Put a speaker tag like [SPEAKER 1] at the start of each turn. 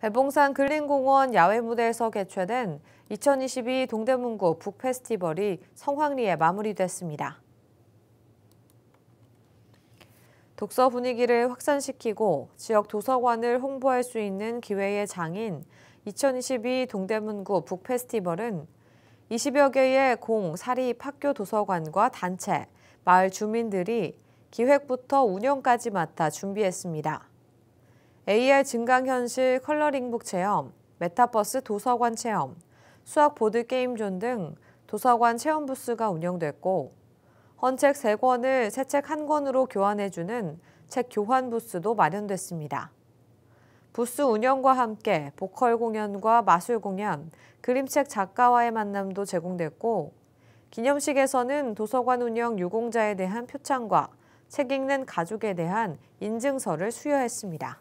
[SPEAKER 1] 배봉산 근린공원 야외 무대에서 개최된 2022 동대문구 북페스티벌이 성황리에 마무리됐습니다. 독서 분위기를 확산시키고 지역 도서관을 홍보할 수 있는 기회의 장인 2022 동대문구 북페스티벌은 20여 개의 공, 사립 학교 도서관과 단체, 마을 주민들이 기획부터 운영까지 맡아 준비했습니다. AR 증강현실 컬러링북 체험, 메타버스 도서관 체험, 수학 보드 게임존 등 도서관 체험 부스가 운영됐고 헌책 3권을 새 책 1권으로 교환해주는 책 교환 부스도 마련됐습니다. 부스 운영과 함께 보컬 공연과 마술 공연, 그림책 작가와의 만남도 제공됐고 기념식에서는 도서관 운영 유공자에 대한 표창과 책 읽는 가족에 대한 인증서를 수여했습니다.